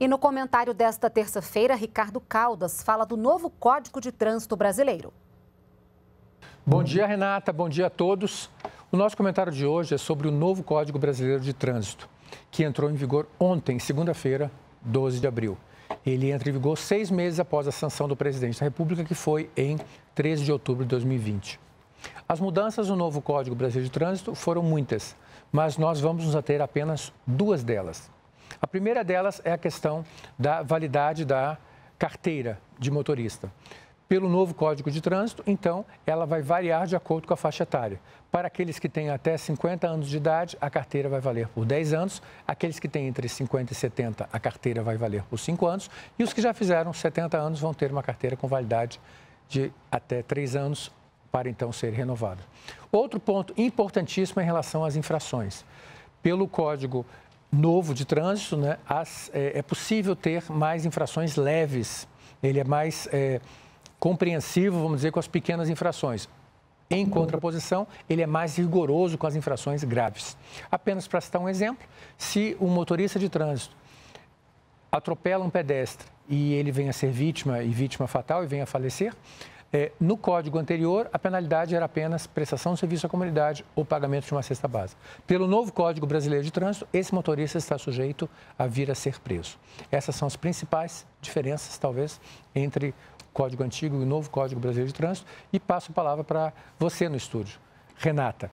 E no comentário desta terça-feira, Ricardo Caldas fala do novo Código de Trânsito Brasileiro. Bom dia, Renata. Bom dia a todos. O nosso comentário de hoje é sobre o novo Código Brasileiro de Trânsito, que entrou em vigor ontem, segunda-feira, 12 de abril. Ele entra em vigor seis meses após a sanção do presidente da República, que foi em 13 de outubro de 2020. As mudanças no novo Código Brasileiro de Trânsito foram muitas, mas nós vamos nos ater a apenas duas delas. A primeira delas é a questão da validade da carteira de motorista. Pelo novo Código de Trânsito, então, ela vai variar de acordo com a faixa etária. Para aqueles que têm até 50 anos de idade, a carteira vai valer por 10 anos. Aqueles que têm entre 50 e 70, a carteira vai valer por 5 anos. E os que já fizeram 70 anos vão ter uma carteira com validade de até 3 anos para então ser renovada. Outro ponto importantíssimo é em relação às infrações. Pelo Código novo de trânsito, né, as, é, é, possível ter mais infrações leves. Ele é mais é, compreensivo, vamos dizer, com as pequenas infrações. Em contraposição, ele é mais rigoroso com as infrações graves. Apenas para citar um exemplo, se um motorista de trânsito atropela um pedestre e ele vem a ser vítima e vítima fatal e vem a falecer, é, no código anterior, a penalidade era apenas prestação de serviço à comunidade ou pagamento de uma cesta básica. Pelo novo Código Brasileiro de Trânsito, esse motorista está sujeito a vir a ser preso. Essas são as principais diferenças, talvez, entre o Código Antigo e o novo Código Brasileiro de Trânsito. E passo a palavra para você no estúdio. Renata,